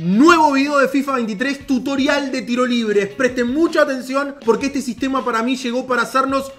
Nuevo video de FIFA 23, tutorial de tiro libres. Presten mucha atención porque este sistema para mí llegó para hacernos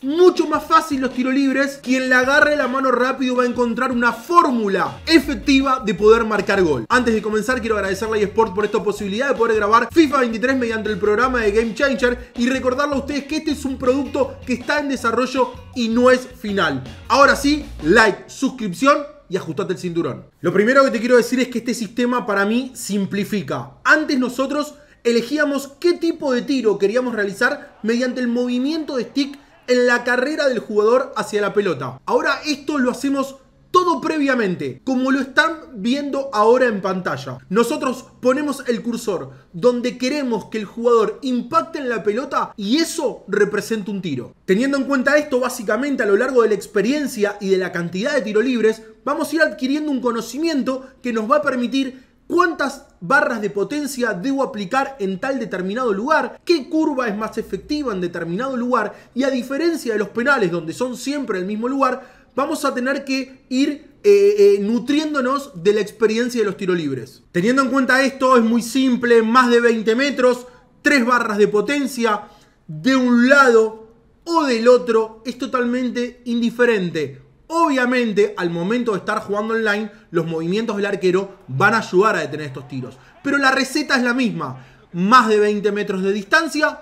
mucho más fácil los tiro libres. Quien le agarre la mano rápido va a encontrar una fórmula efectiva de poder marcar gol. Antes de comenzar, quiero agradecerle a eSport por esta posibilidad de poder grabar FIFA 23 mediante el programa de Game Changer y recordarle a ustedes que este es un producto que está en desarrollo y no es final. Ahora sí, like, suscripción y ajustate el cinturón. Lo primero que te quiero decir es que este sistema para mí simplifica. Antes nosotros elegíamos qué tipo de tiro queríamos realizar mediante el movimiento de stick en la carrera del jugador hacia la pelota. Ahora esto lo hacemos todo previamente, como lo están viendo ahora en pantalla. Nosotros ponemos el cursor donde queremos que el jugador impacte en la pelota y eso representa un tiro. Teniendo en cuenta esto, básicamente a lo largo de la experiencia y de la cantidad de tiro libres, vamos a ir adquiriendo un conocimiento que nos va a permitir cuántas barras de potencia debo aplicar en tal determinado lugar, qué curva es más efectiva en determinado lugar y a diferencia de los penales donde son siempre el mismo lugar, vamos a tener que ir eh, eh, nutriéndonos de la experiencia de los tiros libres. Teniendo en cuenta esto, es muy simple, más de 20 metros, 3 barras de potencia, de un lado o del otro, es totalmente indiferente. Obviamente, al momento de estar jugando online, los movimientos del arquero van a ayudar a detener estos tiros. Pero la receta es la misma. Más de 20 metros de distancia,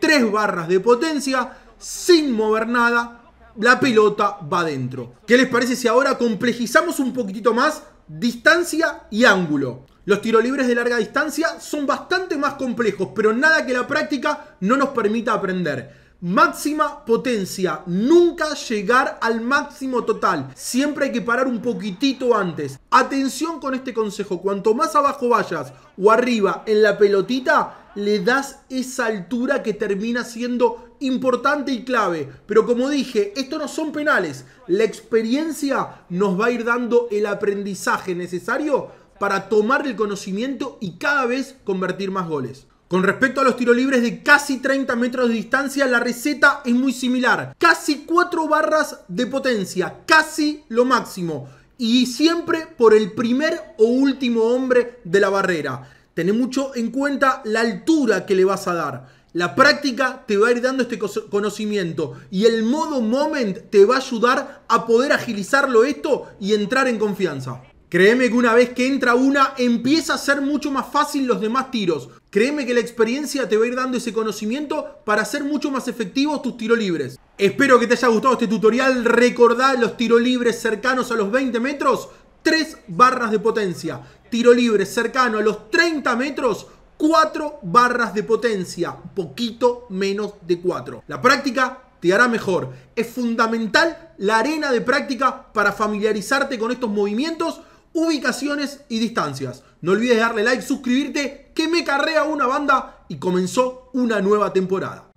3 barras de potencia, sin mover nada, la pelota va adentro. ¿Qué les parece si ahora complejizamos un poquitito más distancia y ángulo? Los tiros libres de larga distancia son bastante más complejos, pero nada que la práctica no nos permita aprender. Máxima potencia, nunca llegar al máximo total. Siempre hay que parar un poquitito antes. Atención con este consejo, cuanto más abajo vayas o arriba en la pelotita, le das esa altura que termina siendo importante y clave. Pero como dije, esto no son penales. La experiencia nos va a ir dando el aprendizaje necesario para tomar el conocimiento y cada vez convertir más goles. Con respecto a los tiros libres de casi 30 metros de distancia, la receta es muy similar. Casi 4 barras de potencia, casi lo máximo. Y siempre por el primer o último hombre de la barrera. Tené mucho en cuenta la altura que le vas a dar. La práctica te va a ir dando este conocimiento y el modo moment te va a ayudar a poder agilizarlo esto y entrar en confianza. Créeme que una vez que entra una, empieza a ser mucho más fácil los demás tiros. Créeme que la experiencia te va a ir dando ese conocimiento para ser mucho más efectivos tus tiros libres. Espero que te haya gustado este tutorial. Recordá los tiros libres cercanos a los 20 metros, Tres barras de potencia. Tiro libre cercano a los 30 metros, 4 barras de potencia, poquito menos de 4. La práctica te hará mejor. Es fundamental la arena de práctica para familiarizarte con estos movimientos, ubicaciones y distancias. No olvides darle like, suscribirte, que me carrea una banda y comenzó una nueva temporada.